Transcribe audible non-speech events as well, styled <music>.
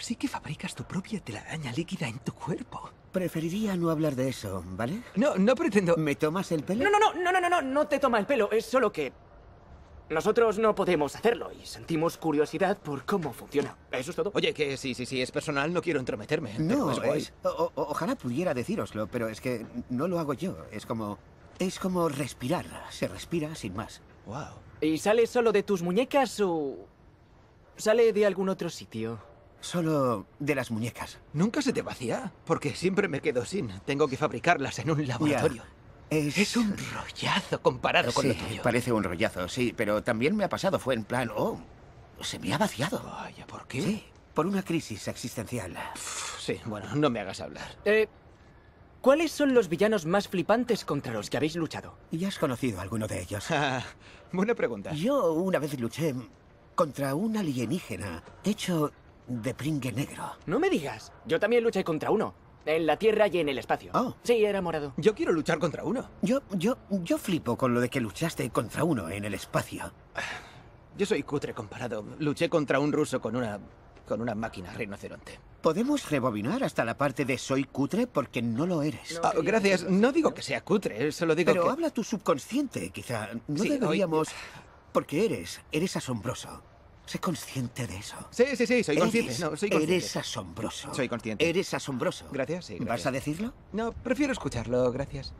Así que fabricas tu propia telaraña líquida en tu cuerpo. Preferiría no hablar de eso, ¿vale? No, no pretendo... ¿Me tomas el pelo? No, no, no, no, no, no, no, te toma el pelo. Es solo que... Nosotros no podemos hacerlo y sentimos curiosidad por cómo funciona. Eso es todo. Oye, que sí, sí, sí, es personal, no quiero entrometerme. No, ojalá pudiera decíroslo, pero es que no lo hago yo. Es como... Es como respirar. Se respira sin más. Wow. ¿Y sale solo de tus muñecas o...? ¿Sale de algún otro sitio? Solo de las muñecas. ¿Nunca se te vacía? Porque siempre me quedo sin. Tengo que fabricarlas en un laboratorio. es... un rollazo comparado con lo tuyo. parece un rollazo, sí, pero también me ha pasado. Fue en plan, oh, se me ha vaciado. ¿por qué? Sí, por una crisis existencial. sí, bueno, no me hagas hablar. Eh, ¿Cuáles son los villanos más flipantes contra los que habéis luchado? ¿Y has conocido a alguno de ellos? <laughs> Ah, buena pregunta. Yo una vez luché contra un alienígena hecho de pringue negro. No me digas. Yo también luché contra uno. En la Tierra y en el espacio. Oh. Sí, era morado. Yo quiero luchar contra uno. Yo, yo, yo flipo con lo de que luchaste contra uno en el espacio. <sighs> Yo soy cutre comparado. Luché contra un ruso con una... con una máquina rinoceronte. ¿Podemos rebobinar hasta la parte de soy cutre porque no lo eres? Ah, gracias. No digo que sea cutre, eh, solo digo Pero habla tu subconsciente, quizá. No deberíamos... Porque eres, eres asombroso. ¿Soy consciente de eso. Sí, sí, sí, soy consciente. Eres, asombroso. Soy consciente. Eres asombroso. Gracias. ¿Vas a decirlo? No, prefiero escucharlo, gracias.